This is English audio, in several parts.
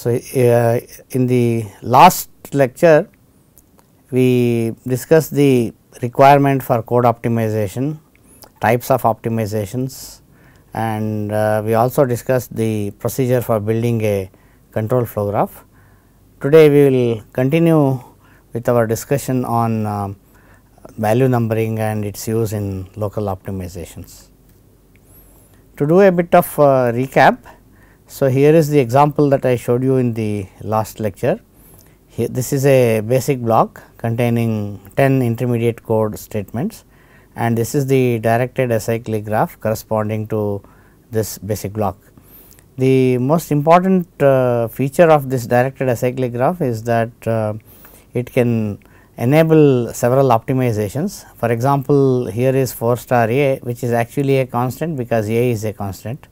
So, uh, in the last lecture we discussed the requirement for code optimization, types of optimizations and uh, we also discussed the procedure for building a control flow graph. Today we will continue with our discussion on uh, value numbering and its use in local optimizations. To do a bit of uh, recap, so, here is the example that I showed you in the last lecture. Here, this is a basic block containing 10 intermediate code statements and this is the directed acyclic graph corresponding to this basic block. The most important uh, feature of this directed acyclic graph is that uh, it can enable several optimizations. For example, here is 4 star A which is actually a constant because A is a constant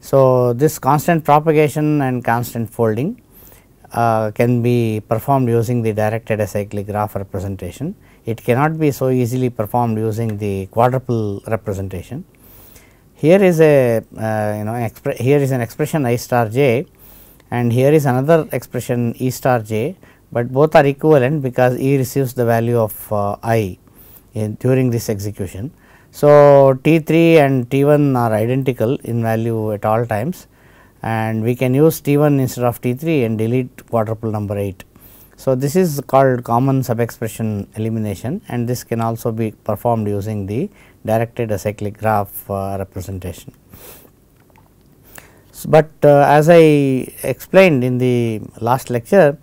so, this constant propagation and constant folding uh, can be performed using the directed acyclic graph representation. It cannot be so easily performed using the quadruple representation. Here is a uh, you know here is an expression i star j and here is another expression e star j, but both are equivalent because e receives the value of uh, i in during this execution. So, T3 and T1 are identical in value at all times and we can use T1 instead of T3 and delete quadruple number 8. So, this is called common sub-expression elimination and this can also be performed using the directed acyclic graph uh, representation. So, but uh, as I explained in the last lecture,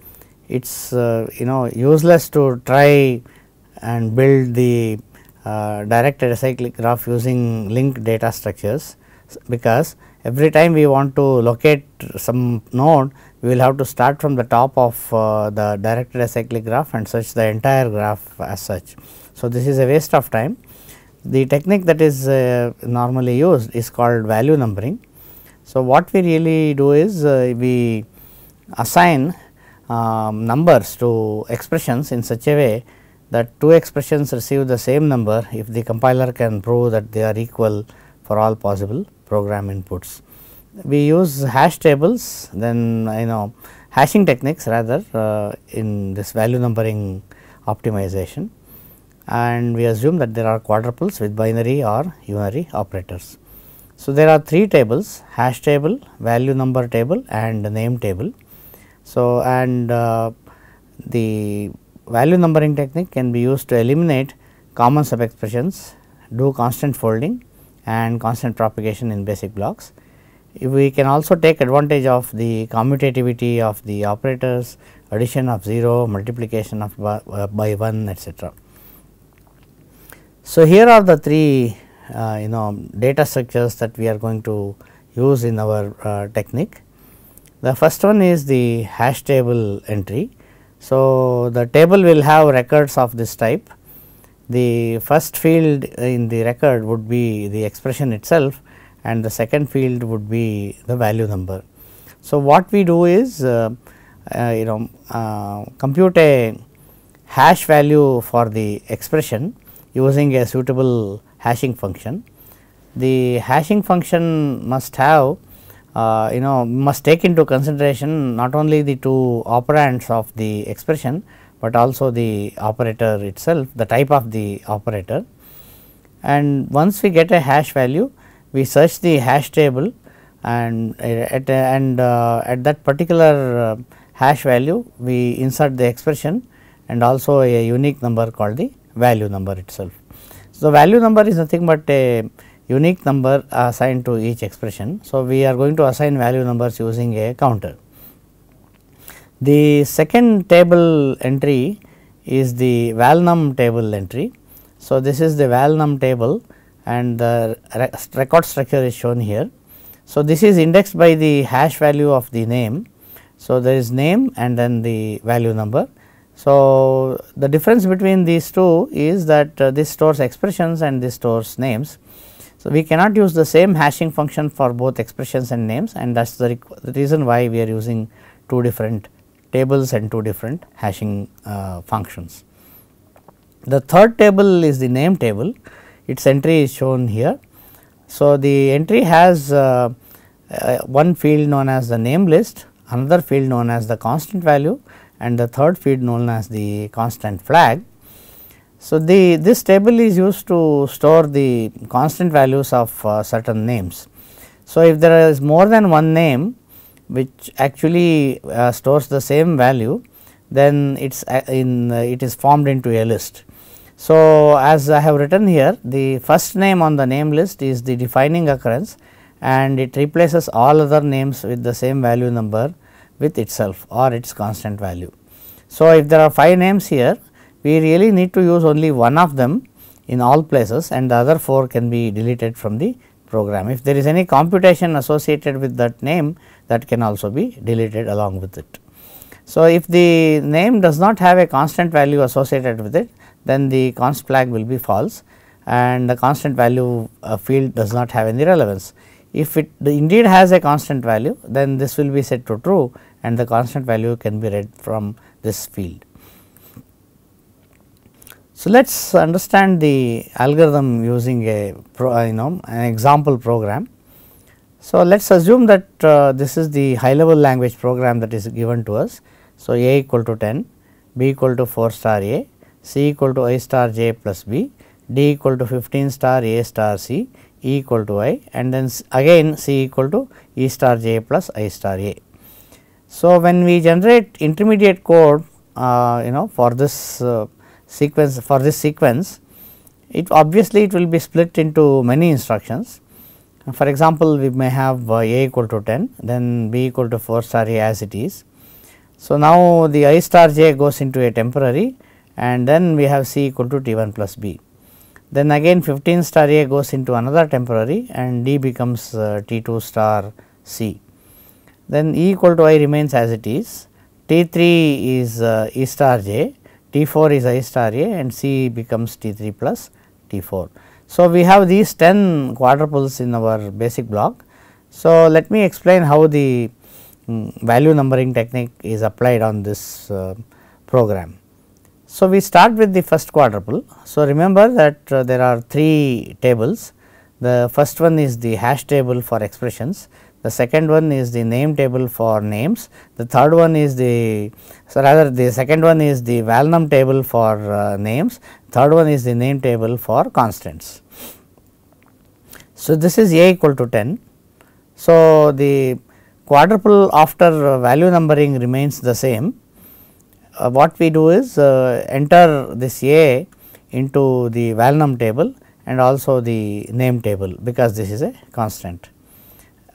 it is uh, you know useless to try and build the Directed uh, direct acyclic graph using linked data structures because every time we want to locate some node we will have to start from the top of uh, the directed acyclic graph and search the entire graph as such. So, this is a waste of time. The technique that is uh, normally used is called value numbering. So, what we really do is uh, we assign um, numbers to expressions in such a way that two expressions receive the same number if the compiler can prove that they are equal for all possible program inputs. We use hash tables then you know hashing techniques rather uh, in this value numbering optimization and we assume that there are quadruples with binary or unary operators. So, there are three tables hash table, value number table and name table. So, and uh, the value numbering technique can be used to eliminate common sub expressions, do constant folding and constant propagation in basic blocks. We can also take advantage of the commutativity of the operators, addition of 0, multiplication of by, uh, by 1 etc. So, here are the three uh, you know data structures that we are going to use in our uh, technique. The first one is the hash table entry so, the table will have records of this type. The first field in the record would be the expression itself and the second field would be the value number. So, what we do is uh, uh, you know uh, compute a hash value for the expression using a suitable hashing function. The hashing function must have uh, you know must take into consideration not only the two operands of the expression, but also the operator itself the type of the operator. And once we get a hash value we search the hash table and uh, at uh, and uh, at that particular uh, hash value we insert the expression and also a unique number called the value number itself. So, value number is nothing but a unique number assigned to each expression. So, we are going to assign value numbers using a counter. The second table entry is the valnum table entry. So, this is the valnum table and the record structure is shown here. So, this is indexed by the hash value of the name. So, there is name and then the value number. So, the difference between these two is that uh, this stores expressions and this stores names. So, we cannot use the same hashing function for both expressions and names and that is the, reason why we are using two different tables and two different hashing uh, functions. The third table is the name table, its entry is shown here. So, the entry has uh, uh, one field known as the name list, another field known as the constant value and the third field known as the constant flag. So, the this table is used to store the constant values of uh, certain names. So, if there is more than one name which actually uh, stores the same value then it's uh, in uh, it is formed into a list. So, as I have written here the first name on the name list is the defining occurrence and it replaces all other names with the same value number with itself or its constant value. So, if there are 5 names here we really need to use only one of them in all places and the other 4 can be deleted from the program. If there is any computation associated with that name that can also be deleted along with it. So, if the name does not have a constant value associated with it then the const flag will be false and the constant value uh, field does not have any relevance. If it indeed has a constant value then this will be set to true and the constant value can be read from this field. So, let us understand the algorithm using a pro, you know an example program. So, let us assume that uh, this is the high level language program that is given to us. So, A equal to 10, B equal to 4 star A, C equal to I star J plus B, D equal to 15 star A star C, E equal to I and then again C equal to E star J plus I star A. So, when we generate intermediate code uh, you know for this uh, sequence for this sequence it obviously it will be split into many instructions. For example, we may have uh, a equal to 10 then b equal to 4 star a as it is. So, now the i star j goes into a temporary and then we have c equal to t 1 plus b. Then again 15 star a goes into another temporary and d becomes uh, t 2 star c. Then e equal to i remains as it is, t 3 is uh, e star j T 4 is I star A and C becomes T 3 plus T 4. So, we have these 10 quadruples in our basic block. So, let me explain how the um, value numbering technique is applied on this uh, program. So, we start with the first quadruple. So, remember that uh, there are 3 tables. The first one is the hash table for expressions the second one is the name table for names, the third one is the so rather the second one is the Valnum table for uh, names, third one is the name table for constants. So, this is a equal to 10. So, the quadruple after value numbering remains the same. Uh, what we do is uh, enter this a into the Valnum table and also the name table because this is a constant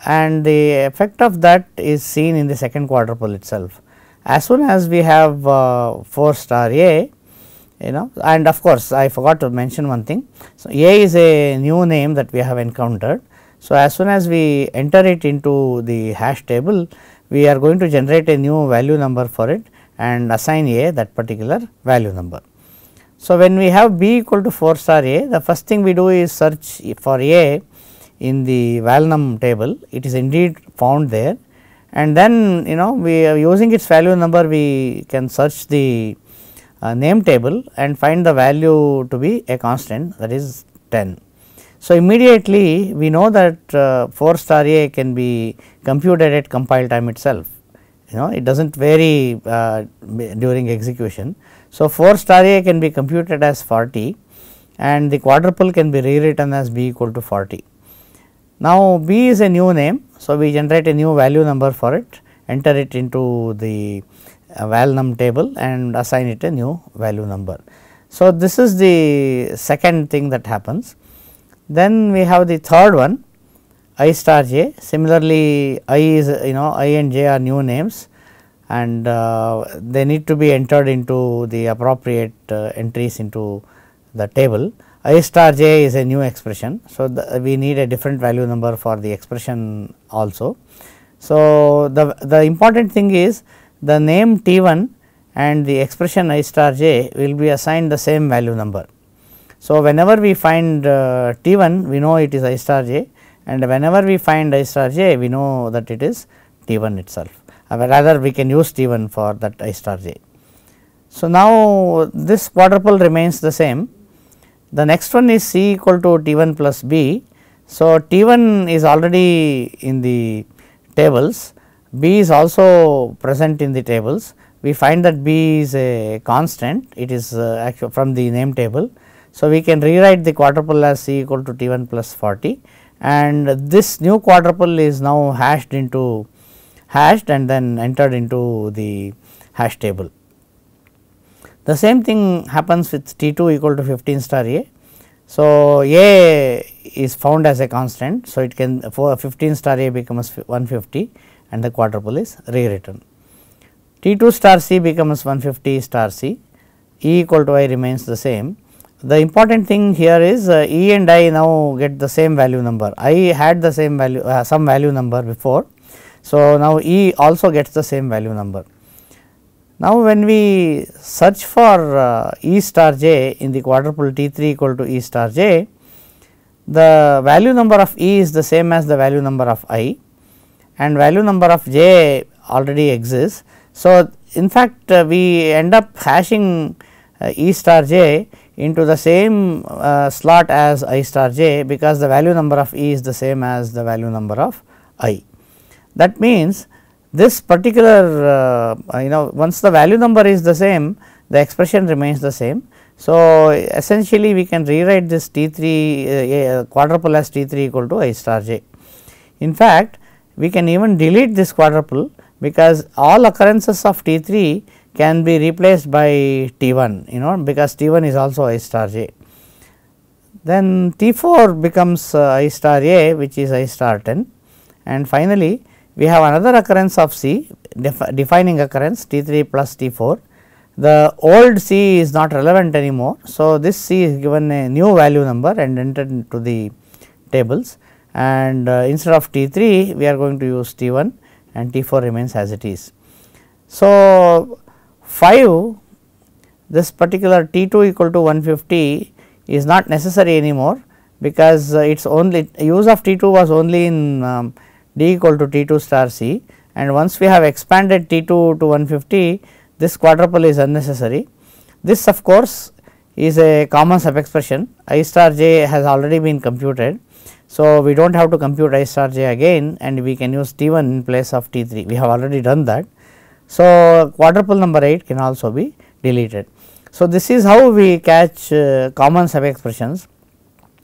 and the effect of that is seen in the second quadruple itself. As soon as we have uh, 4 star A, you know and of course, I forgot to mention one thing. So, A is a new name that we have encountered. So, as soon as we enter it into the hash table, we are going to generate a new value number for it and assign A that particular value number. So, when we have B equal to 4 star A, the first thing we do is search for A in the Valnum table it is indeed found there and then you know we are using its value number we can search the uh, name table and find the value to be a constant that is 10. So, immediately we know that uh, 4 star A can be computed at compile time itself you know it does not vary uh, during execution. So, 4 star A can be computed as 40 and the quadruple can be rewritten as B equal to 40. Now, B is a new name. So, we generate a new value number for it, enter it into the uh, valnum table and assign it a new value number. So, this is the second thing that happens. Then we have the third one i star j. Similarly, i is you know i and j are new names and uh, they need to be entered into the appropriate uh, entries into the table. I star j is a new expression. So, the, we need a different value number for the expression also. So, the, the important thing is the name t 1 and the expression i star j will be assigned the same value number. So, whenever we find uh, t 1 we know it is i star j and whenever we find i star j we know that it is t 1 itself uh, rather we can use t 1 for that i star j. So, now this quadruple remains the same the next one is C equal to T1 plus B. So, T1 is already in the tables, B is also present in the tables. We find that B is a constant, it is uh, actual from the name table. So, we can rewrite the quadruple as C equal to T1 plus 40 and this new quadruple is now hashed into hashed and then entered into the hash table. The same thing happens with T 2 equal to 15 star A. So, A is found as a constant. So, it can for 15 star A becomes 150 and the quadruple is rewritten. T 2 star C becomes 150 star C, E equal to I remains the same. The important thing here is uh, E and I now get the same value number. I had the same value, uh, some value number before. So, now E also gets the same value number. Now, when we search for uh, E star j in the quadruple T 3 equal to E star j, the value number of E is the same as the value number of i and value number of j already exists. So, in fact, uh, we end up hashing uh, E star j into the same uh, slot as i star j because the value number of E is the same as the value number of i. That means, this particular uh, you know once the value number is the same the expression remains the same. So, essentially we can rewrite this T 3 uh, uh, quadruple as T 3 equal to I star j. In fact, we can even delete this quadruple because all occurrences of T 3 can be replaced by T 1 you know because T 1 is also I star j. Then T 4 becomes uh, I star a which is I star 10 and finally, we have another occurrence of C defining occurrence T 3 plus T 4. The old C is not relevant anymore. So, this C is given a new value number and entered into the tables and uh, instead of T 3 we are going to use T 1 and T 4 remains as it is. So, 5 this particular T 2 equal to 150 is not necessary anymore because uh, it is only use of T 2 was only in um, d equal to T 2 star C and once we have expanded T 2 to 150 this quadruple is unnecessary. This of course, is a common sub expression i star j has already been computed. So, we do not have to compute i star j again and we can use T 1 in place of T 3 we have already done that. So, quadruple number 8 can also be deleted. So, this is how we catch uh, common sub expressions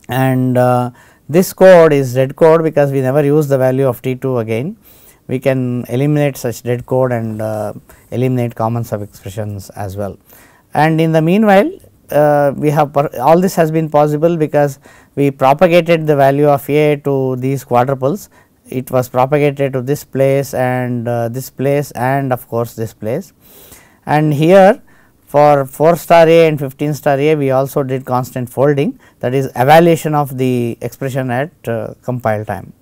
and uh, this code is red code because we never use the value of T2 again. We can eliminate such red code and uh, eliminate common sub expressions as well. And in the meanwhile, uh, we have all this has been possible because we propagated the value of A to these quadruples. It was propagated to this place and uh, this place and of course this place. And here for 4 star A and 15 star A we also did constant folding that is evaluation of the expression at uh, compile time.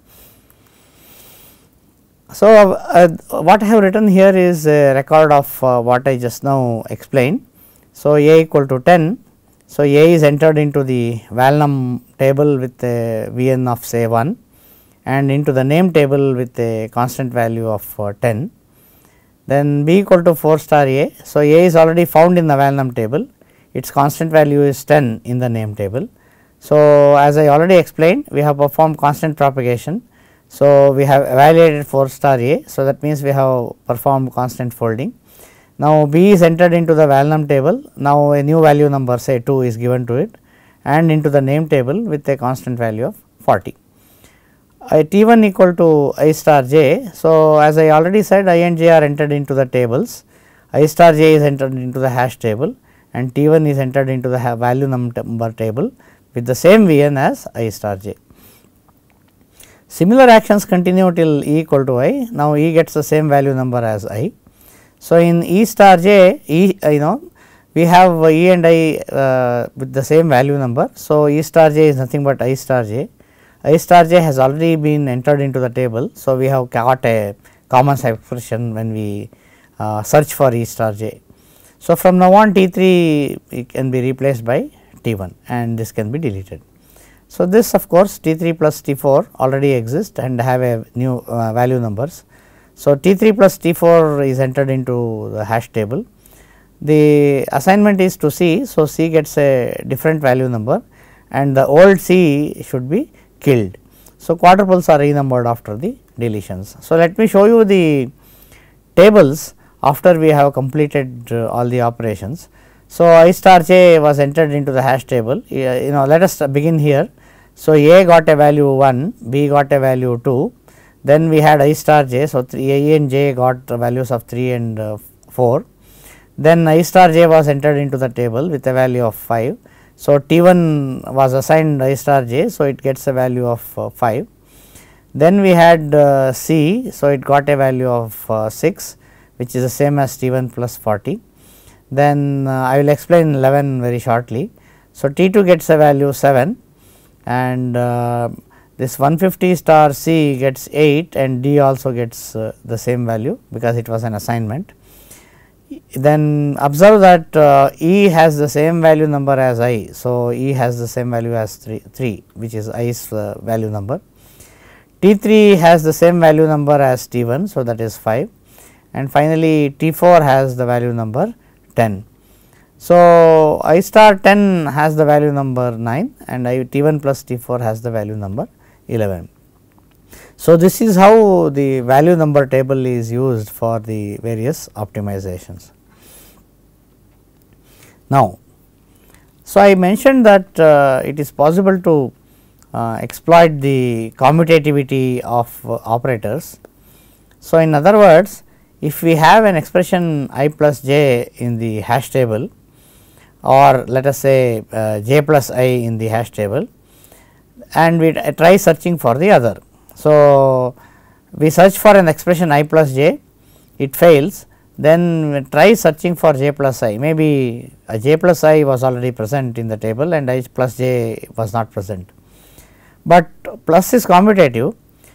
So, uh, uh, what I have written here is a record of uh, what I just now explained. So, A equal to 10. So, A is entered into the valnum table with a Vn of say 1 and into the name table with a constant value of uh, 10 then b equal to 4 star a. So, a is already found in the Valnum table, its constant value is 10 in the name table. So, as I already explained we have performed constant propagation. So, we have evaluated 4 star a. So, that means we have performed constant folding. Now, b is entered into the Valnum table, now a new value number say 2 is given to it and into the name table with a constant value of 40. I 1 equal to i star j. So, as I already said i and j are entered into the tables, i star j is entered into the hash table and T 1 is entered into the value number table with the same V n as i star j. Similar actions continue till E equal to i, now E gets the same value number as i. So, in E star j, E uh, you know we have E and i uh, with the same value number. So, E star j is nothing but i star j a star j has already been entered into the table. So, we have got a common expression when we uh, search for E star j. So, from now on T 3 can be replaced by T 1 and this can be deleted. So, this of course, T 3 plus T 4 already exist and have a new uh, value numbers. So, T 3 plus T 4 is entered into the hash table. The assignment is to C. So, C gets a different value number and the old C should be killed. So, quadruples are renumbered after the deletions. So, let me show you the tables after we have completed uh, all the operations. So, i star j was entered into the hash table you know let us begin here. So, a got a value 1, b got a value 2, then we had i star j. So, 3 a and j got values of 3 and uh, 4, then i star j was entered into the table with a value of 5 so, T 1 was assigned I star j. So, it gets a value of uh, 5. Then we had uh, C. So, it got a value of uh, 6 which is the same as T 1 plus 40. Then uh, I will explain 11 very shortly. So, T 2 gets a value 7 and uh, this 150 star C gets 8 and D also gets uh, the same value because it was an assignment then observe that uh, E has the same value number as I. So, E has the same value as 3, 3 which is I's uh, value number. T 3 has the same value number as T 1. So, that is 5 and finally, T 4 has the value number 10. So, I star 10 has the value number 9 and I T 1 plus T 4 has the value number 11. So, this is how the value number table is used for the various optimizations. Now, so I mentioned that uh, it is possible to uh, exploit the commutativity of uh, operators. So, in other words, if we have an expression i plus j in the hash table or let us say uh, j plus i in the hash table and we try searching for the other. So, we search for an expression i plus j, it fails then try searching for j plus i maybe uh, j plus i was already present in the table and i plus j was not present. But plus is commutative.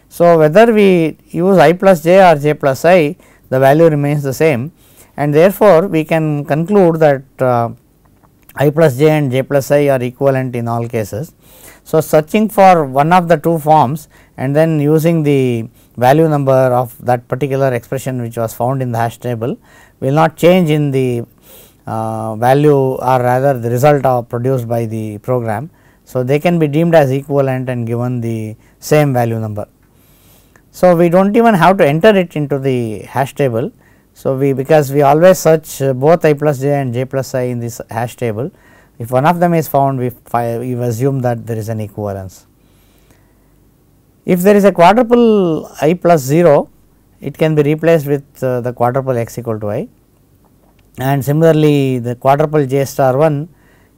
So, whether we use i plus j or j plus i the value remains the same and therefore, we can conclude that uh, i plus j and j plus i are equivalent in all cases. So, searching for one of the two forms and then using the value number of that particular expression which was found in the hash table will not change in the uh, value or rather the result of produced by the program. So, they can be deemed as equivalent and given the same value number. So, we do not even have to enter it into the hash table. So, we because we always search uh, both i plus j and j plus i in this hash table. If one of them is found, we, we assume that there is an equivalence. If there is a quadruple i plus 0, it can be replaced with uh, the quadruple x equal to i and similarly the quadruple j star 1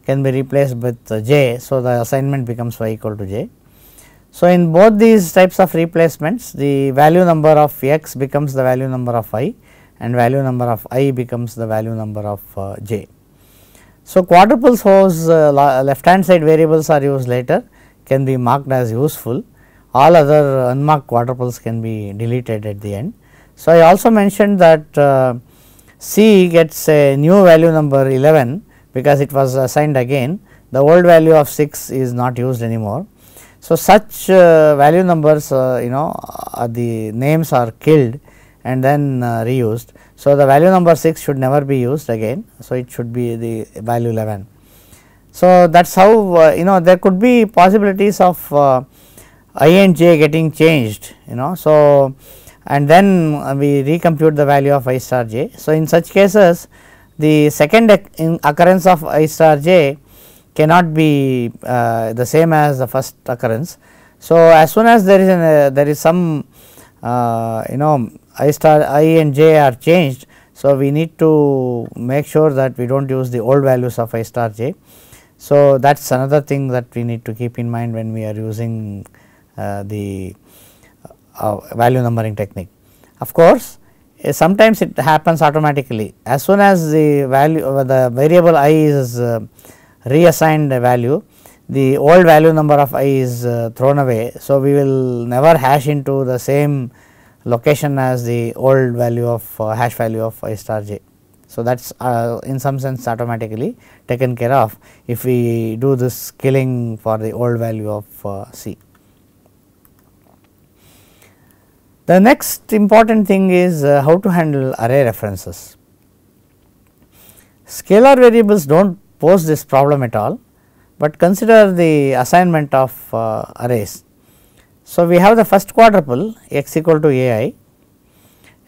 can be replaced with uh, j. So, the assignment becomes y equal to j. So, in both these types of replacements the value number of x becomes the value number of i and value number of i becomes the value number of uh, j. So, quadruples whose uh, left hand side variables are used later can be marked as useful all other unmarked quadruples can be deleted at the end. So, I also mentioned that uh, C gets a new value number 11 because it was assigned again the old value of 6 is not used anymore. So, such uh, value numbers uh, you know uh, the names are killed and then uh, reused. So, the value number 6 should never be used again. So, it should be the value 11. So, that is how uh, you know there could be possibilities of uh, i and j getting changed you know. So, and then we recompute the value of i star j. So, in such cases the second occurrence of i star j cannot be uh, the same as the first occurrence. So, as soon as there is an, uh, there is some uh, you know i star i and j are changed. So, we need to make sure that we do not use the old values of i star j. So, that is another thing that we need to keep in mind when we are using uh, the uh, value numbering technique. Of course, uh, sometimes it happens automatically as soon as the value uh, the variable i is uh, reassigned a value the old value number of i is uh, thrown away. So, we will never hash into the same location as the old value of uh, hash value of i star j. So, that is uh, in some sense automatically taken care of if we do this scaling for the old value of uh, c. The next important thing is uh, how to handle array references. Scalar variables do not pose this problem at all, but consider the assignment of uh, arrays. So, we have the first quadruple x equal to a i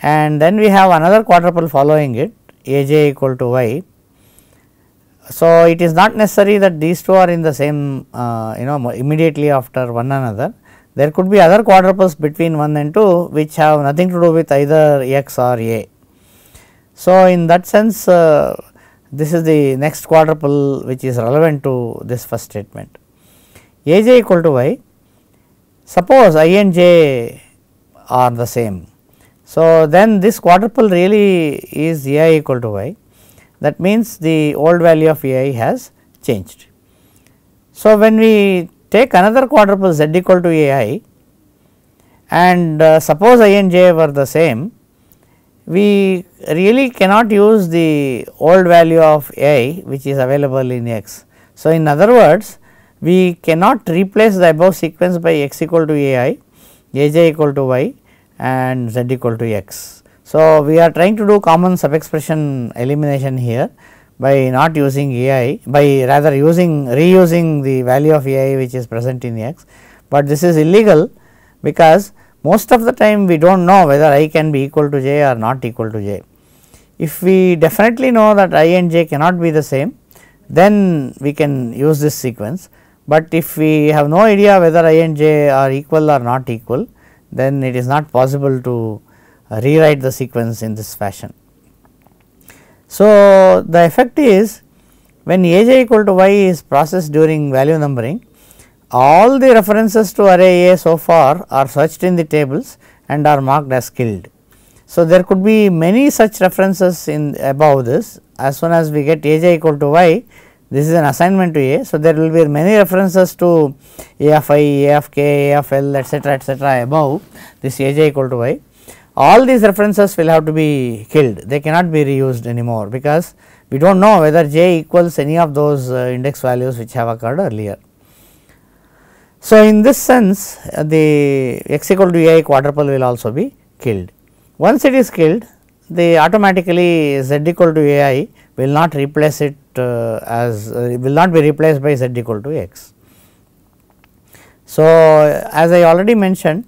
and then we have another quadruple following it a j equal to y. So, it is not necessary that these two are in the same uh, you know immediately after one another. There could be other quadruples between 1 and 2 which have nothing to do with either x or a. So, in that sense uh, this is the next quadruple which is relevant to this first statement. a j equal to y Suppose i and j are the same. So, then this quadruple really is a i equal to y that means the old value of a i has changed. So, when we take another quadruple z equal to a i and uh, suppose i and j were the same we really cannot use the old value of a i which is available in x. So, in other words we cannot replace the above sequence by x equal to ai, equal to y and z equal to x. So, we are trying to do common sub expression elimination here by not using ai by rather using reusing the value of ai which is present in x, but this is illegal because most of the time we do not know whether i can be equal to j or not equal to j. If we definitely know that i and j cannot be the same then we can use this sequence but if we have no idea whether i and j are equal or not equal then it is not possible to uh, rewrite the sequence in this fashion. So, the effect is when aj equal to y is processed during value numbering all the references to array A so far are searched in the tables and are marked as killed. So, there could be many such references in above this as soon as we get aj equal to y this is an assignment to A. So, there will be many references to A of i, A of k, A of l etcetera etcetera above this A j equal to y. All these references will have to be killed, they cannot be reused anymore because we do not know whether j equals any of those uh, index values which have occurred earlier. So, in this sense uh, the x equal to a quadruple will also be killed. Once it is killed the automatically z equal to a i will not replace it uh, as uh, will not be replaced by z equal to x. So, uh, as I already mentioned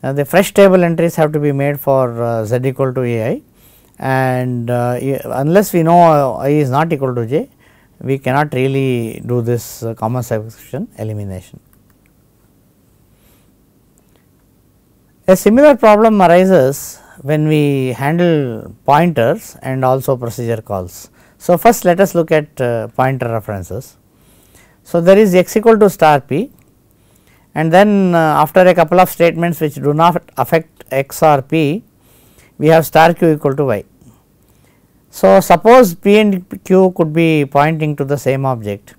the fresh table entries have to be made for z equal to ai and unless we know i is not equal to j we cannot really do this common substitution elimination. A similar problem arises when we handle pointers and also procedure calls. So, first let us look at uh, pointer references. So, there is x equal to star p and then uh, after a couple of statements which do not affect x or p, we have star q equal to y. So, suppose p and q could be pointing to the same object.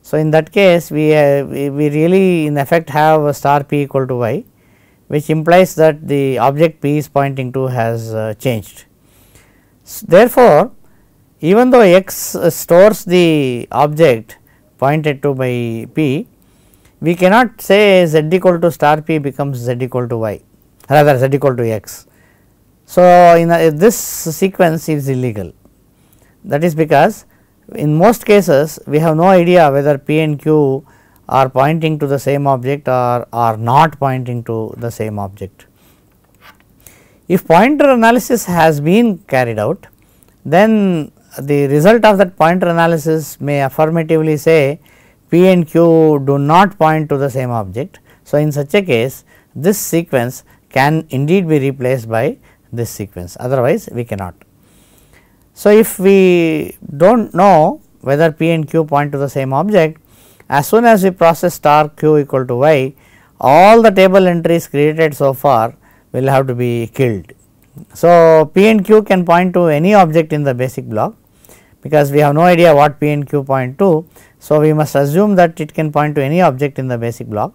So, in that case we, uh, we, we really in effect have star p equal to y which implies that the object p is pointing to has uh, changed. So, therefore, even though x stores the object pointed to by p, we cannot say z equal to star p becomes z equal to y rather z equal to x. So, in a, this sequence is illegal that is because in most cases we have no idea whether p and q are pointing to the same object or are not pointing to the same object. If pointer analysis has been carried out then the result of that pointer analysis may affirmatively say P and Q do not point to the same object. So, in such a case this sequence can indeed be replaced by this sequence otherwise we cannot. So, if we do not know whether P and Q point to the same object as soon as we process star Q equal to Y all the table entries created so far will have to be killed. So, P and Q can point to any object in the basic block because we have no idea what p and q point to. So, we must assume that it can point to any object in the basic block.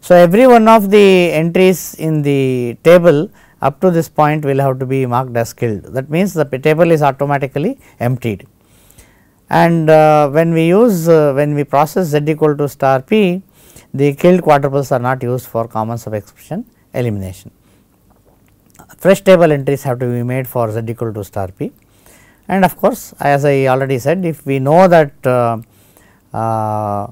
So, every one of the entries in the table up to this point will have to be marked as killed that means, the table is automatically emptied. And uh, when we use uh, when we process z equal to star p the killed quadruples are not used for common sub expression elimination. Fresh table entries have to be made for z equal to star p and of course, as I already said if we know that uh, uh,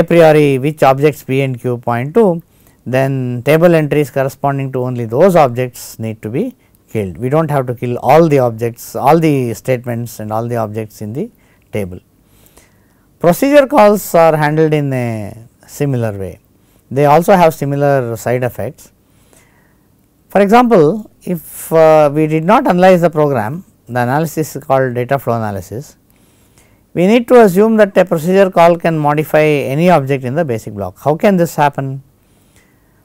a priori which objects P and Q point to then table entries corresponding to only those objects need to be killed. We do not have to kill all the objects, all the statements and all the objects in the table. Procedure calls are handled in a similar way. They also have similar side effects. For example, if uh, we did not analyze the program, the analysis is called data flow analysis, we need to assume that a procedure call can modify any object in the basic block. How can this happen?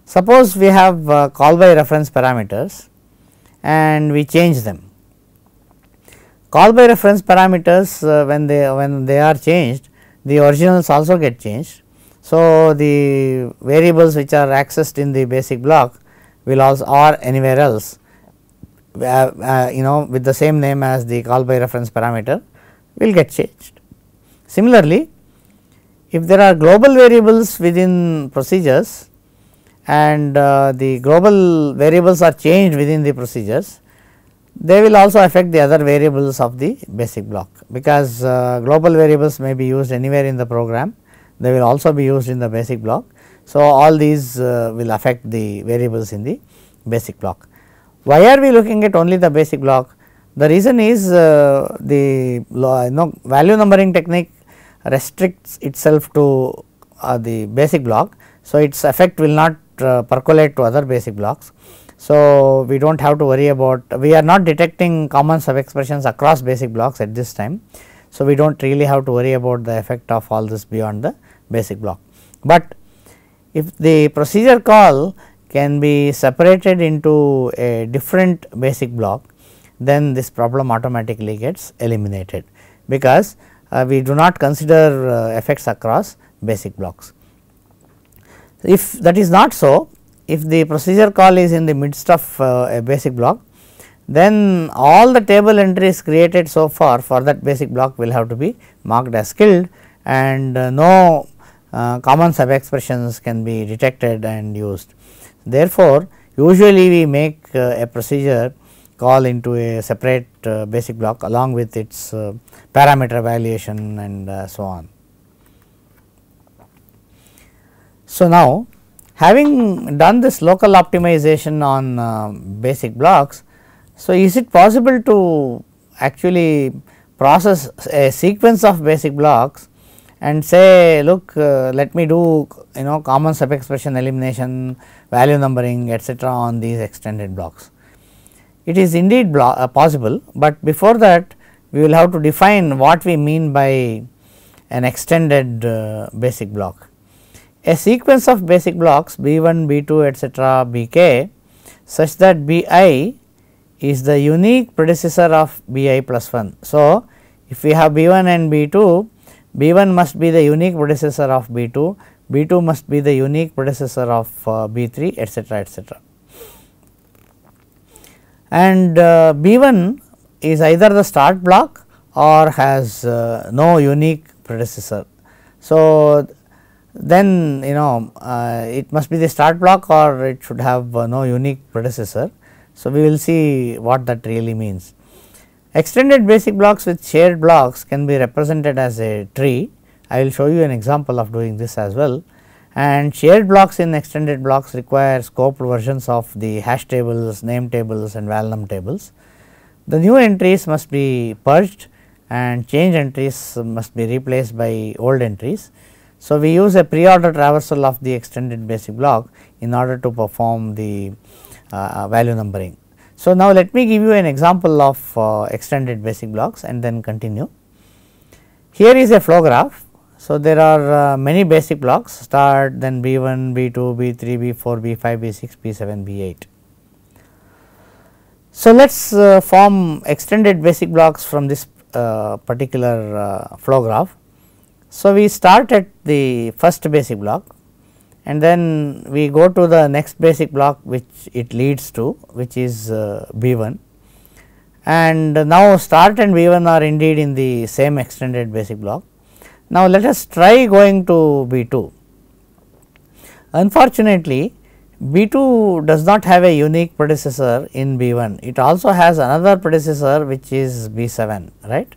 Suppose we have uh, call by reference parameters and we change them. Call by reference parameters uh, when they when they are changed, the originals also get changed. So, the variables which are accessed in the basic block will also or anywhere else uh, uh, you know with the same name as the call by reference parameter will get changed. Similarly, if there are global variables within procedures and uh, the global variables are changed within the procedures, they will also affect the other variables of the basic block because uh, global variables may be used anywhere in the program, they will also be used in the basic block. So, all these uh, will affect the variables in the basic block. Why are we looking at only the basic block? The reason is uh, the you know, value numbering technique restricts itself to uh, the basic block. So, its effect will not uh, percolate to other basic blocks. So, we do not have to worry about we are not detecting common sub expressions across basic blocks at this time. So, we do not really have to worry about the effect of all this beyond the basic block. But if the procedure call can be separated into a different basic block, then this problem automatically gets eliminated because uh, we do not consider uh, effects across basic blocks. If that is not so, if the procedure call is in the midst of uh, a basic block, then all the table entries created so far for that basic block will have to be marked as killed and uh, no uh, common sub expressions can be detected and used. Therefore, usually we make uh, a procedure call into a separate uh, basic block along with its uh, parameter evaluation and so on. So, now having done this local optimization on basic blocks, so is it possible to actually process a sequence of basic blocks and say look uh, let me do you know common sub expression elimination, value numbering etc., on these extended blocks. It is indeed uh, possible, but before that we will have to define what we mean by an extended uh, basic block. A sequence of basic blocks B 1, B 2 etc., B k such that B i is the unique predecessor of B i plus 1. So, if we have B 1 and B 2 B 1 must be the unique predecessor of B 2, B 2 must be the unique predecessor of uh, B 3 etcetera etcetera. And uh, B 1 is either the start block or has uh, no unique predecessor. So, then you know uh, it must be the start block or it should have uh, no unique predecessor. So, we will see what that really means. Extended basic blocks with shared blocks can be represented as a tree. I will show you an example of doing this as well. And shared blocks in extended blocks require scoped versions of the hash tables, name tables and valnum tables. The new entries must be purged and change entries must be replaced by old entries. So, we use a pre-order traversal of the extended basic block in order to perform the uh, value numbering. So, now let me give you an example of uh, extended basic blocks and then continue. Here is a flow graph. So, there are uh, many basic blocks start then B 1, B 2, B 3, B 4, B 5, B 6, B 7, B 8. So, let us uh, form extended basic blocks from this uh, particular uh, flow graph. So, we start at the first basic block and then we go to the next basic block which it leads to which is uh, B 1 and now start and B 1 are indeed in the same extended basic block. Now, let us try going to B 2. Unfortunately, B 2 does not have a unique predecessor in B 1, it also has another predecessor which is B 7 right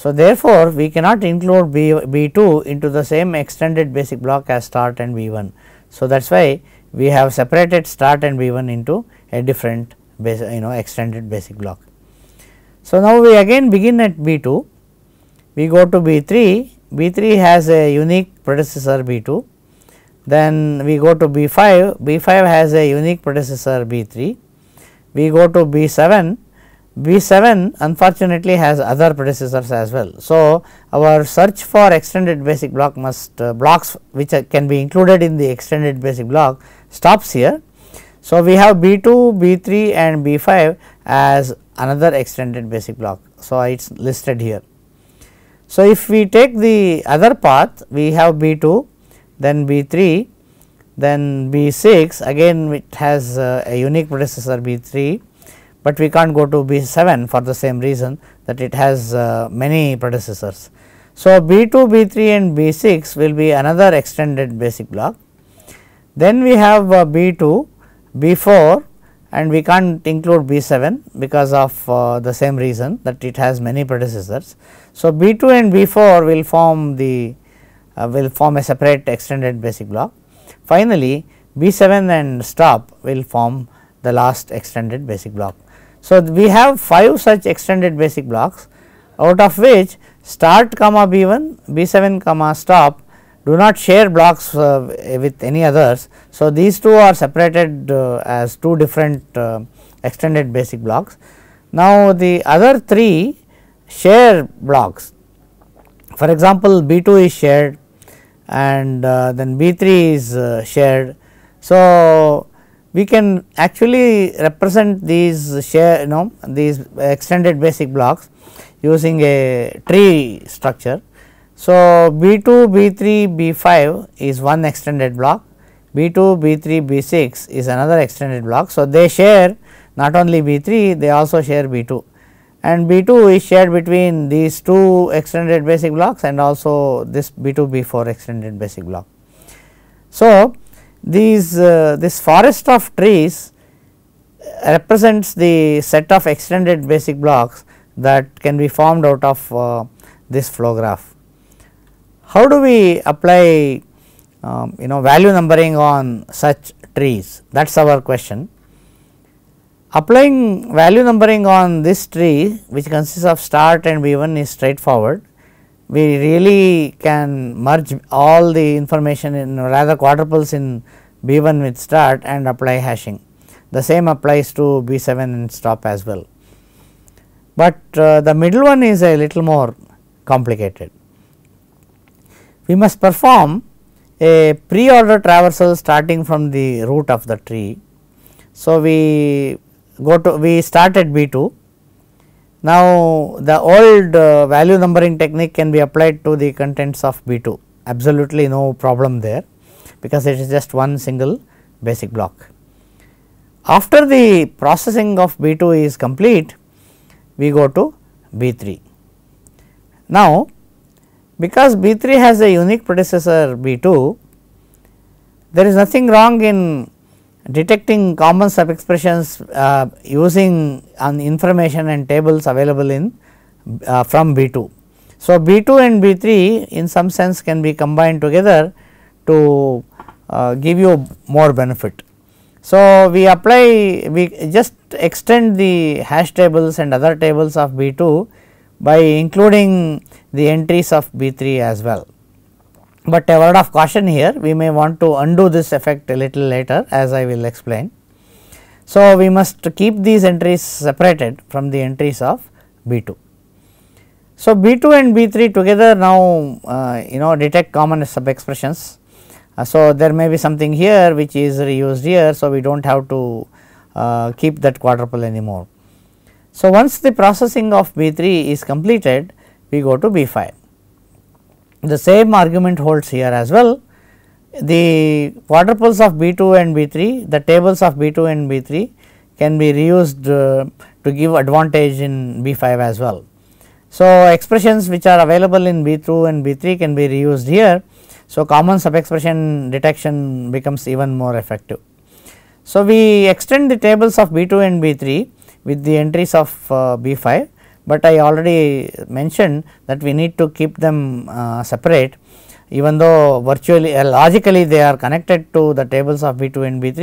so, therefore, we cannot include B, B2 into the same extended basic block as start and B1. So, that is why we have separated start and B1 into a different base, you know extended basic block. So, now we again begin at B2, we go to B3, B3 has a unique predecessor B2, then we go to B5, B5 has a unique predecessor B3, we go to B7 B7 unfortunately has other predecessors as well. So, our search for extended basic block must uh, blocks which are, can be included in the extended basic block stops here. So, we have B2, B3 and B5 as another extended basic block. So, it is listed here. So, if we take the other path we have B2 then B3 then B6 again it has uh, a unique predecessor B3 but we can't go to B 7 for the same reason that it has uh, many predecessors. So, B 2, B 3 and B 6 will be another extended basic block. Then we have uh, B 2, B 4 and we can't include B 7 because of uh, the same reason that it has many predecessors. So, B 2 and B 4 will form the uh, will form a separate extended basic block. Finally, B 7 and stop will form the last extended basic block. So, we have 5 such extended basic blocks out of which start comma B1, B7 comma stop do not share blocks uh, with any others. So, these two are separated uh, as two different uh, extended basic blocks. Now, the other three share blocks for example, B2 is shared and uh, then B3 is uh, shared. So, we can actually represent these share you know these extended basic blocks using a tree structure. So, B 2, B 3, B 5 is one extended block, B 2, B 3, B 6 is another extended block. So, they share not only B 3, they also share B 2 and B 2 is shared between these two extended basic blocks and also this B 2, B 4 extended basic block. So, these uh, this forest of trees represents the set of extended basic blocks that can be formed out of uh, this flow graph. How do we apply um, you know value numbering on such trees that is our question. Applying value numbering on this tree which consists of start and v 1 is straightforward we really can merge all the information in rather quadruples in B1 with start and apply hashing. The same applies to B7 and stop as well, but uh, the middle one is a little more complicated. We must perform a pre-order traversal starting from the root of the tree. So, we go to we start at B2 now, the old uh, value numbering technique can be applied to the contents of B 2 absolutely no problem there because it is just one single basic block. After the processing of B 2 is complete we go to B 3. Now, because B 3 has a unique predecessor B 2 there is nothing wrong in detecting common sub expressions uh, using an information and tables available in uh, from B2. So, B2 and B3 in some sense can be combined together to uh, give you more benefit. So, we apply we just extend the hash tables and other tables of B2 by including the entries of B3 as well but a word of caution here we may want to undo this effect a little later as I will explain. So, we must keep these entries separated from the entries of B 2. So, B 2 and B 3 together now uh, you know detect common sub expressions. Uh, so, there may be something here which is reused here. So, we do not have to uh, keep that quadruple anymore. So, once the processing of B 3 is completed we go to B 5. The same argument holds here as well. The quadruples of B 2 and B 3, the tables of B 2 and B 3 can be reused uh, to give advantage in B 5 as well. So, expressions which are available in B 2 and B 3 can be reused here. So, common subexpression detection becomes even more effective. So, we extend the tables of B 2 and B 3 with the entries of uh, B 5 but I already mentioned that we need to keep them uh, separate even though virtually uh, logically they are connected to the tables of B2 and B3,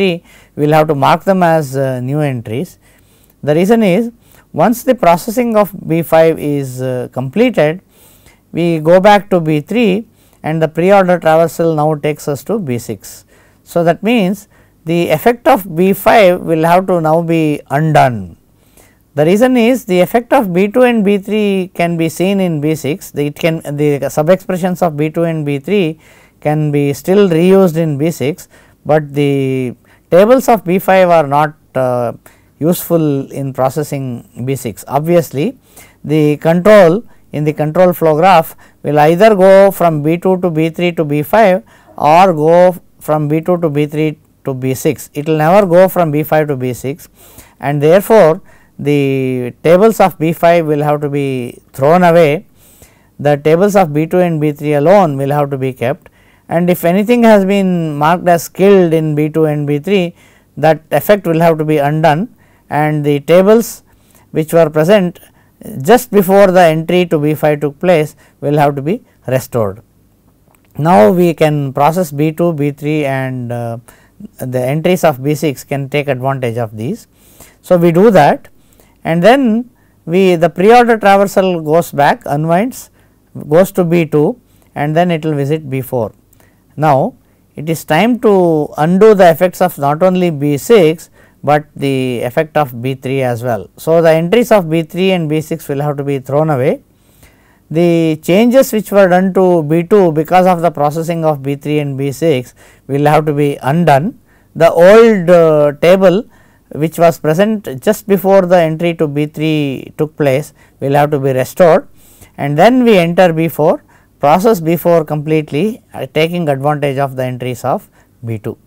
we will have to mark them as uh, new entries. The reason is once the processing of B5 is uh, completed, we go back to B3 and the pre-order traversal now takes us to B6. So, that means the effect of B5 will have to now be undone the reason is the effect of B 2 and B 3 can be seen in B 6, it can the sub expressions of B 2 and B 3 can be still reused in B 6, but the tables of B 5 are not uh, useful in processing B 6. Obviously, the control in the control flow graph will either go from B 2 to B 3 to B 5 or go from B 2 to B 3 to B 6, it will never go from B 5 to B 6 and therefore, the tables of B5 will have to be thrown away, the tables of B2 and B3 alone will have to be kept and if anything has been marked as killed in B2 and B3 that effect will have to be undone and the tables which were present just before the entry to B5 took place will have to be restored. Now, we can process B2, B3 and uh, the entries of B6 can take advantage of these. So, we do that and then we the preorder traversal goes back unwinds goes to B2 and then it will visit B4. Now, it is time to undo the effects of not only B6, but the effect of B3 as well. So, the entries of B3 and B6 will have to be thrown away. The changes which were done to B2 because of the processing of B3 and B6 will have to be undone. The old uh, table which was present just before the entry to B 3 took place will have to be restored and then we enter B 4 process B 4 completely uh, taking advantage of the entries of B 2.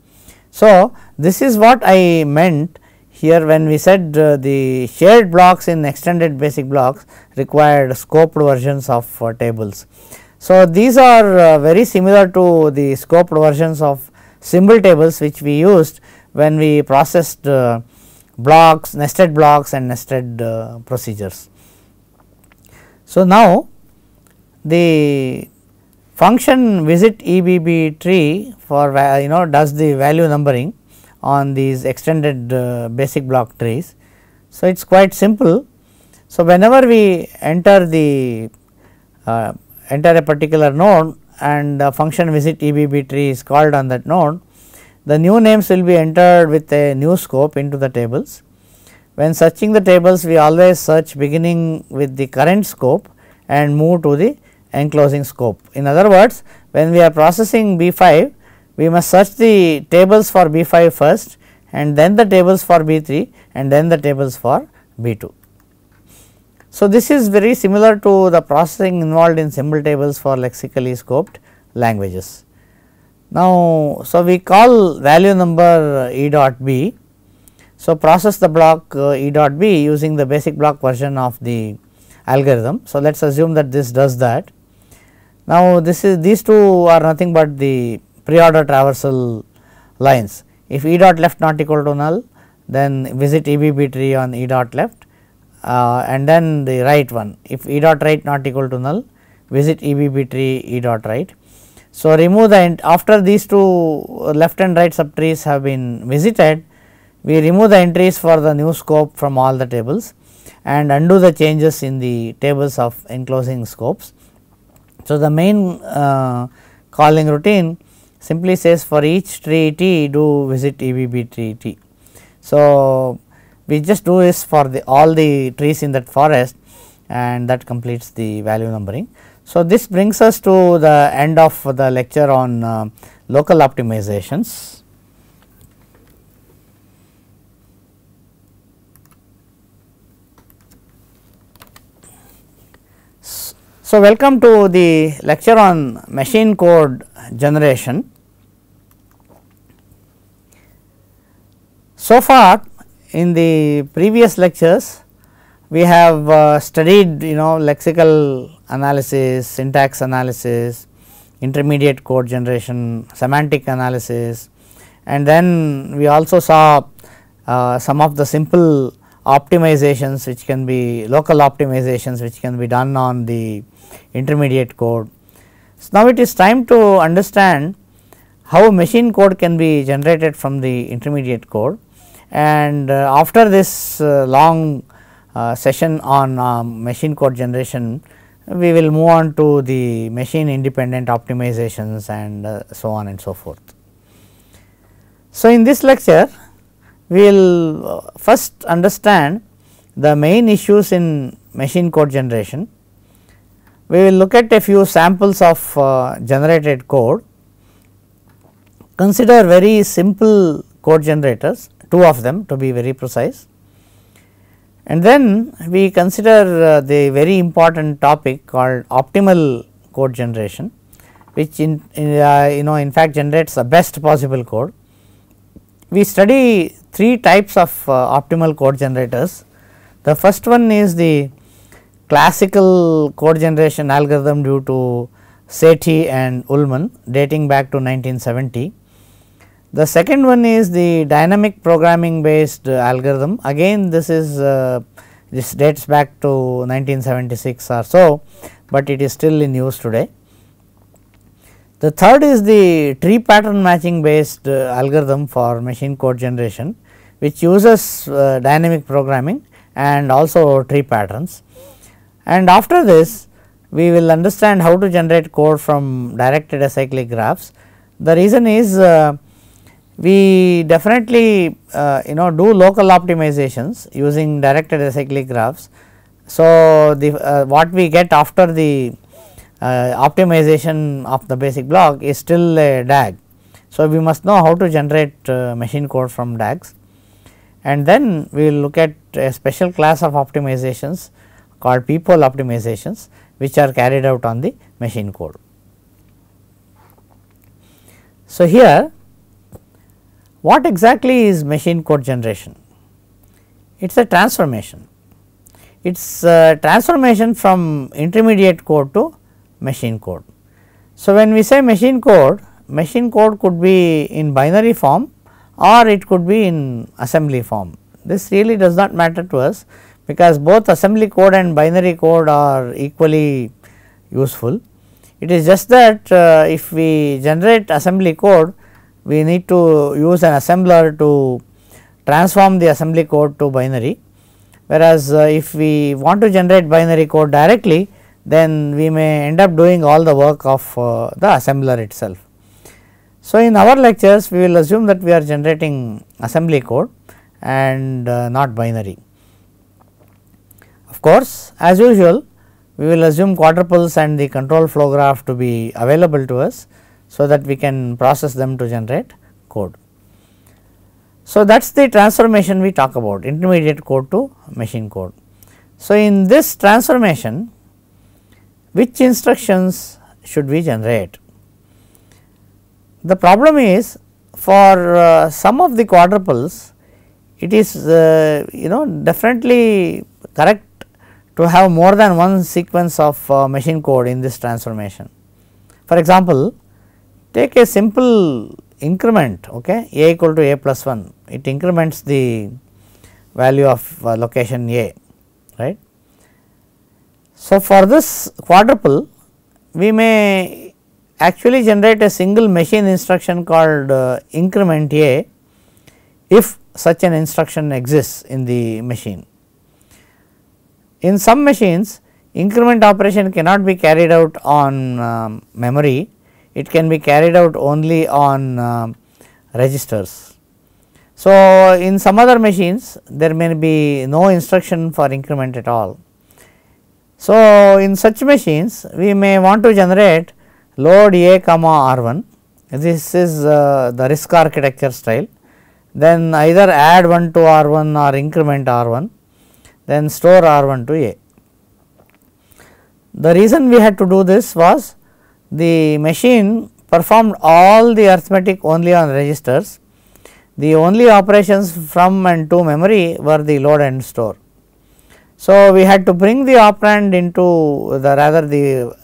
So, this is what I meant here when we said uh, the shared blocks in extended basic blocks required scoped versions of uh, tables. So, these are uh, very similar to the scoped versions of symbol tables which we used when we processed uh, blocks, nested blocks and nested uh, procedures. So, now the function visit EBB tree for you know does the value numbering on these extended uh, basic block trees. So, it is quite simple. So, whenever we enter the uh, enter a particular node and the function visit EBB tree is called on that node, the new names will be entered with a new scope into the tables. When searching the tables we always search beginning with the current scope and move to the enclosing scope. In other words when we are processing B5 we must search the tables for B5 first and then the tables for B3 and then the tables for B2. So, this is very similar to the processing involved in symbol tables for lexically scoped languages. Now, so we call value number E dot B. So, process the block uh, E dot B using the basic block version of the algorithm. So, let us assume that this does that. Now, this is these two are nothing but the pre-order traversal lines. If E dot left not equal to null, then visit EBB tree on E dot left uh, and then the right one. If E dot right not equal to null, visit EBB tree E dot right so, remove the after these two uh, left and right subtrees have been visited, we remove the entries for the new scope from all the tables and undo the changes in the tables of enclosing scopes. So, the main uh, calling routine simply says for each tree t do visit EBB tree t. So, we just do this for the all the trees in that forest and that completes the value numbering. So, this brings us to the end of the lecture on uh, local optimizations. So, welcome to the lecture on machine code generation. So far in the previous lectures we have uh, studied you know lexical analysis, syntax analysis, intermediate code generation, semantic analysis and then we also saw uh, some of the simple optimizations which can be local optimizations which can be done on the intermediate code. So, now it is time to understand how machine code can be generated from the intermediate code and uh, after this uh, long uh, session on um, machine code generation, we will move on to the machine independent optimizations and uh, so on and so forth. So, in this lecture, we will uh, first understand the main issues in machine code generation. We will look at a few samples of uh, generated code, consider very simple code generators, two of them to be very precise, and then we consider uh, the very important topic called optimal code generation which in, in uh, you know in fact generates the best possible code. We study three types of uh, optimal code generators. The first one is the classical code generation algorithm due to Sethi and Ullman dating back to 1970. The second one is the dynamic programming based uh, algorithm again this is uh, this dates back to 1976 or so, but it is still in use today. The third is the tree pattern matching based uh, algorithm for machine code generation which uses uh, dynamic programming and also tree patterns. And after this we will understand how to generate code from directed acyclic graphs. The reason is uh, we definitely uh, you know do local optimizations using directed acyclic graphs. So, the uh, what we get after the uh, optimization of the basic block is still a DAG. So, we must know how to generate uh, machine code from DAGs and then we will look at a special class of optimizations called people optimizations which are carried out on the machine code. So, here what exactly is machine code generation? It is a transformation, it is a transformation from intermediate code to machine code. So, when we say machine code, machine code could be in binary form or it could be in assembly form. This really does not matter to us because both assembly code and binary code are equally useful. It is just that uh, if we generate assembly code, we need to use an assembler to transform the assembly code to binary whereas uh, if we want to generate binary code directly then we may end up doing all the work of uh, the assembler itself. So, in our lectures we will assume that we are generating assembly code and uh, not binary. Of course, as usual we will assume quadruples and the control flow graph to be available to us so that we can process them to generate code. So, that is the transformation we talk about intermediate code to machine code. So, in this transformation which instructions should we generate? The problem is for uh, some of the quadruples it is uh, you know definitely correct to have more than one sequence of uh, machine code in this transformation. For example, Take a simple increment okay, a equal to a plus 1, it increments the value of uh, location a right. So, for this quadruple we may actually generate a single machine instruction called uh, increment a if such an instruction exists in the machine. In some machines increment operation cannot be carried out on um, memory it can be carried out only on uh, registers. So, in some other machines there may be no instruction for increment at all. So, in such machines we may want to generate load A comma R 1 this is uh, the risk architecture style then either add 1 to R 1 or increment R 1 then store R 1 to A. The reason we had to do this was the machine performed all the arithmetic only on registers. The only operations from and to memory were the load and store. So, we had to bring the operand into the rather the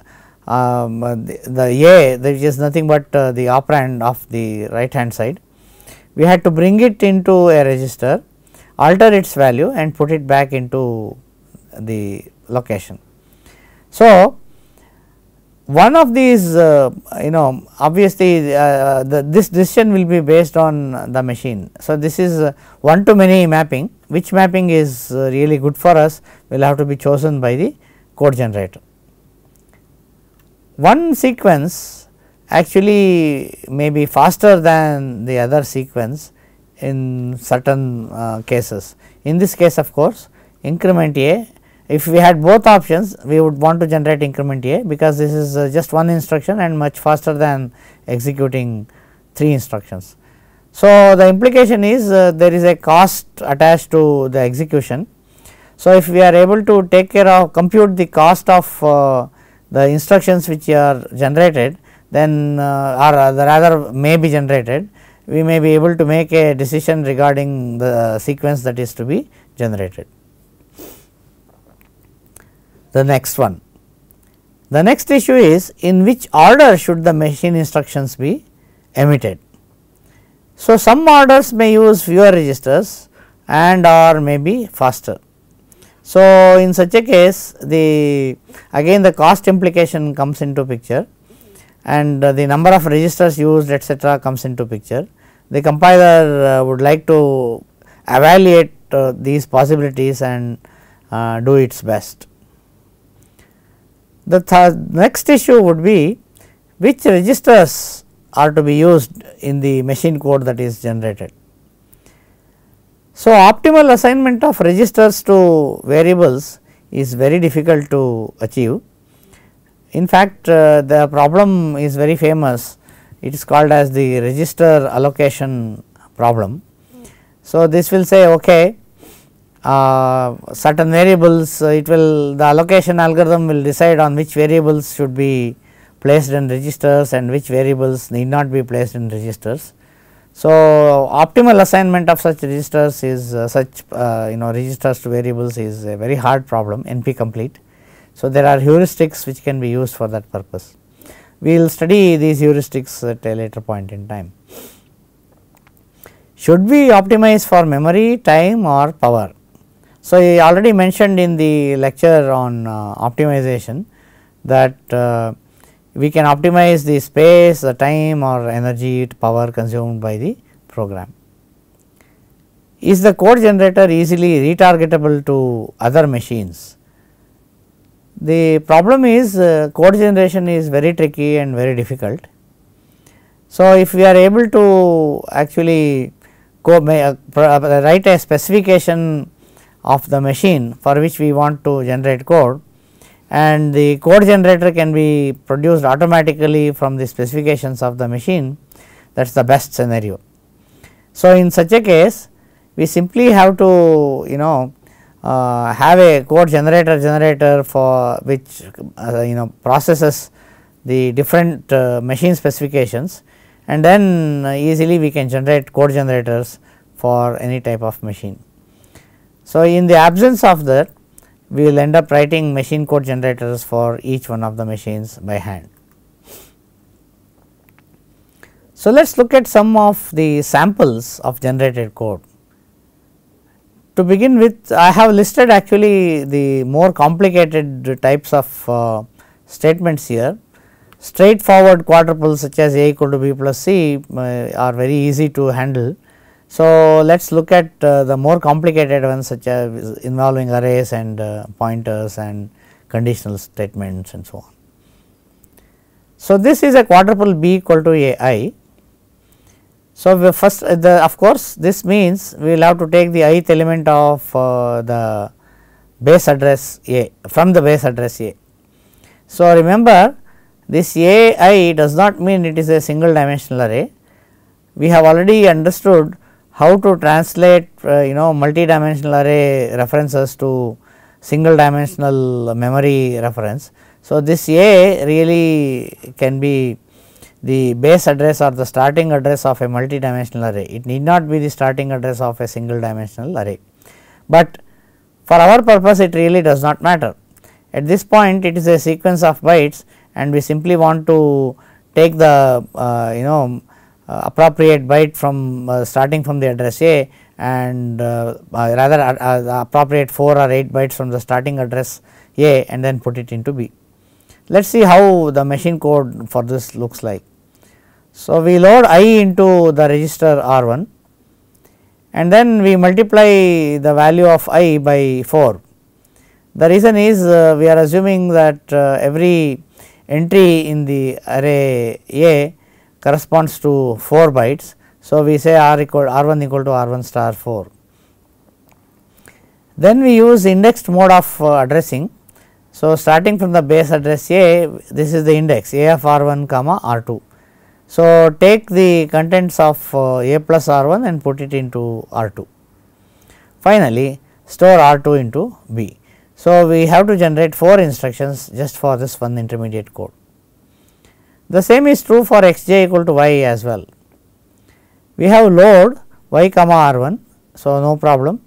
um, the, the A which is nothing but uh, the operand of the right hand side. We had to bring it into a register, alter its value and put it back into the location. So, one of these uh, you know obviously uh, the, this decision will be based on the machine. So, this is uh, one to many mapping which mapping is uh, really good for us will have to be chosen by the code generator. One sequence actually may be faster than the other sequence in certain uh, cases. In this case of course, increment A if we had both options, we would want to generate increment A because this is uh, just one instruction and much faster than executing three instructions. So, the implication is uh, there is a cost attached to the execution. So, if we are able to take care of compute the cost of uh, the instructions which are generated then uh, or uh, rather may be generated, we may be able to make a decision regarding the sequence that is to be generated the next one. The next issue is in which order should the machine instructions be emitted. So, some orders may use fewer registers and or may be faster. So, in such a case the again the cost implication comes into picture and the number of registers used etc., comes into picture. The compiler uh, would like to evaluate uh, these possibilities and uh, do its best. The th next issue would be which registers are to be used in the machine code that is generated. So, optimal assignment of registers to variables is very difficult to achieve. In fact, uh, the problem is very famous, it is called as the register allocation problem. So, this will say okay, uh, certain variables uh, it will the allocation algorithm will decide on which variables should be placed in registers and which variables need not be placed in registers. So, optimal assignment of such registers is uh, such uh, you know registers to variables is a very hard problem NP complete. So, there are heuristics which can be used for that purpose. We will study these heuristics at a later point in time. Should we optimize for memory, time or power? So, I already mentioned in the lecture on uh, optimization that uh, we can optimize the space, the time or energy power consumed by the program. Is the code generator easily retargetable to other machines? The problem is uh, code generation is very tricky and very difficult. So, if we are able to actually go, uh, uh, write a specification of the machine for which we want to generate code and the code generator can be produced automatically from the specifications of the machine that is the best scenario. So, in such a case we simply have to you know uh, have a code generator generator for which uh, you know processes the different uh, machine specifications and then uh, easily we can generate code generators for any type of machine. So, in the absence of that we will end up writing machine code generators for each one of the machines by hand. So, let us look at some of the samples of generated code. To begin with I have listed actually the more complicated types of uh, statements here. Straightforward quadruples such as a equal to b plus c uh, are very easy to handle so, let us look at uh, the more complicated ones such as involving arrays and uh, pointers and conditional statements and so on. So, this is a quadruple B equal to A i. So, first uh, the of course, this means we will have to take the ith element of uh, the base address A from the base address A. So, remember this A i does not mean it is a single dimensional array. We have already understood how to translate uh, you know multi-dimensional array references to single dimensional memory reference. So, this A really can be the base address or the starting address of a multi-dimensional array. It need not be the starting address of a single dimensional array, but for our purpose it really does not matter. At this point it is a sequence of bytes and we simply want to take the uh, you know uh, appropriate byte from uh, starting from the address A and uh, rather appropriate 4 or 8 bytes from the starting address A and then put it into B. Let us see how the machine code for this looks like. So, we load i into the register R 1 and then we multiply the value of i by 4. The reason is uh, we are assuming that uh, every entry in the array A corresponds to 4 bytes. So, we say r equal r 1 equal to r 1 star 4. Then we use indexed mode of uh, addressing. So, starting from the base address A, this is the index A of r 1 comma r 2. So, take the contents of uh, A plus r 1 and put it into r 2. Finally, store r 2 into B. So, we have to generate 4 instructions just for this one intermediate code. The same is true for x j equal to y as well. We have load y comma r 1. So, no problem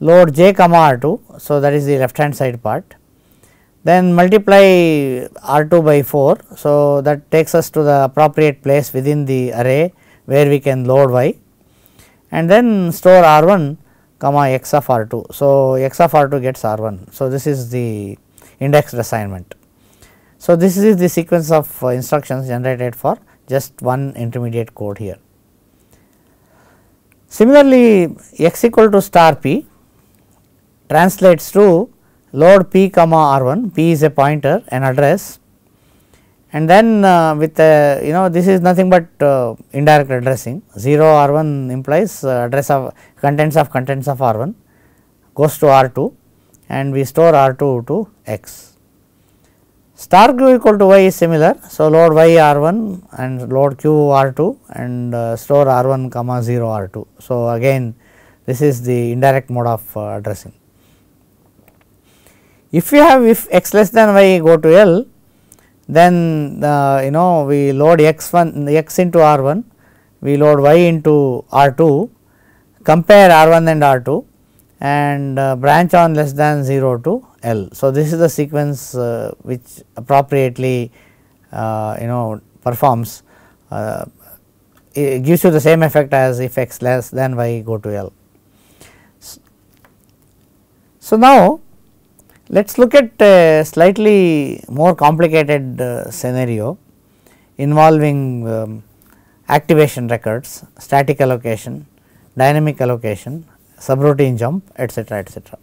load j comma r 2. So, that is the left hand side part then multiply r 2 by 4. So, that takes us to the appropriate place within the array where we can load y and then store r 1 comma x of r 2. So, x of r 2 gets r 1. So, this is the indexed assignment. So, this is the sequence of uh, instructions generated for just one intermediate code here. Similarly, x equal to star p translates to load p comma r 1 p is a pointer an address and then uh, with a, you know this is nothing but uh, indirect addressing 0 r 1 implies uh, address of contents of contents of r 1 goes to r 2 and we store r 2 to x. Star q equal to y is similar. So, load y r 1 and load q r 2 and uh, store r 1 comma 0 r 2. So, again this is the indirect mode of uh, addressing. If you have if x less than y go to L then uh, you know we load x 1 x into r 1 we load y into r 2 compare r 1 and r 2 and uh, branch on less than 0 to L. So, this is the sequence uh, which appropriately uh, you know performs uh, it gives you the same effect as if x less than y go to L. So, now let us look at a slightly more complicated uh, scenario involving um, activation records, static allocation, dynamic allocation, subroutine jump etcetera etcetera.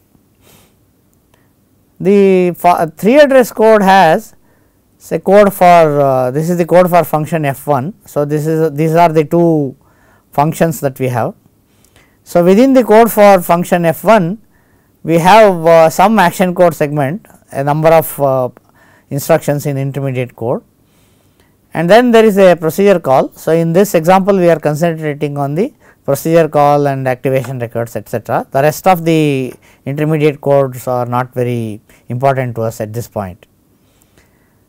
The three address code has say code for uh, this is the code for function f1. So, this is these are the two functions that we have. So, within the code for function f1 we have uh, some action code segment a number of uh, instructions in intermediate code and then there is a procedure call. So, in this example we are concentrating on the procedure call and activation records etc. The rest of the intermediate codes are not very important to us at this point.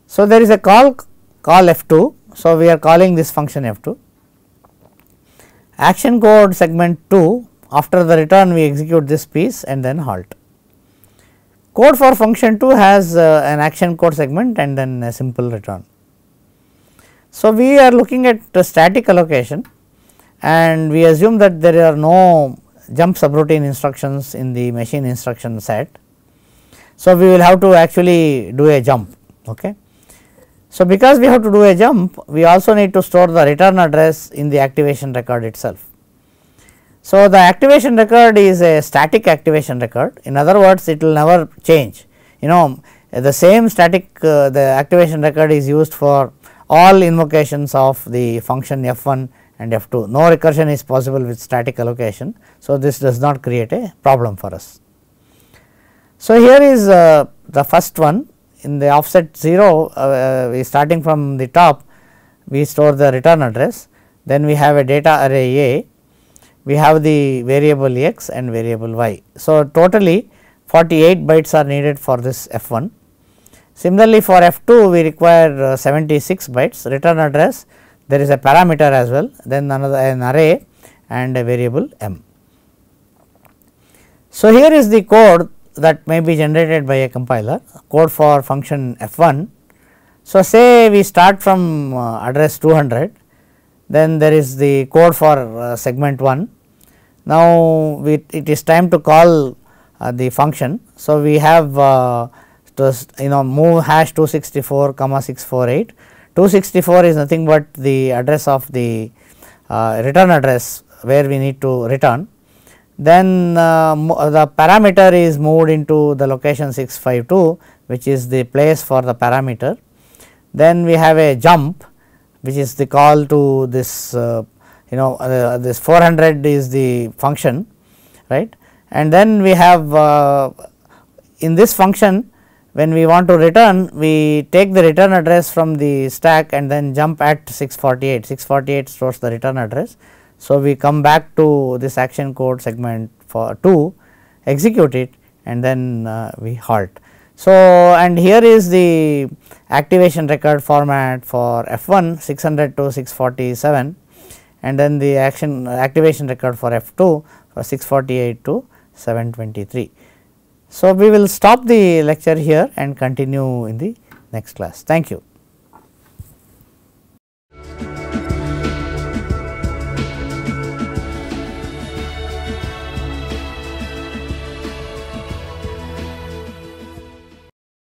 So, there is a call call f 2. So, we are calling this function f 2 action code segment 2 after the return we execute this piece and then halt. Code for function 2 has uh, an action code segment and then a simple return. So, we are looking at static allocation and we assume that there are no jump subroutine instructions in the machine instruction set. So, we will have to actually do a jump. Okay. So, because we have to do a jump, we also need to store the return address in the activation record itself. So, the activation record is a static activation record, in other words it will never change. You know the same static uh, the activation record is used for all invocations of the function f 1 and f 2. No recursion is possible with static allocation. So, this does not create a problem for us. So, here is uh, the first one in the offset 0 uh, uh, we starting from the top we store the return address then we have a data array A we have the variable x and variable y. So, totally 48 bytes are needed for this f 1. Similarly, for f 2 we require uh, 76 bytes return address there is a parameter as well then another an array and a variable m. So, here is the code that may be generated by a compiler code for function f 1. So, say we start from uh, address 200 then there is the code for uh, segment 1. Now, we, it is time to call uh, the function. So, we have uh, to you know move hash 264 comma 648 264 is nothing but the address of the uh, return address where we need to return. Then uh, the parameter is moved into the location 652 which is the place for the parameter. Then we have a jump which is the call to this uh, you know uh, this 400 is the function right and then we have uh, in this function when we want to return we take the return address from the stack and then jump at 648 648 stores the return address so we come back to this action code segment for 2 execute it and then uh, we halt so and here is the activation record format for f1 600 to 647 and then the action activation record for f2 for 648 to 723 so, we will stop the lecture here and continue in the next class. Thank you.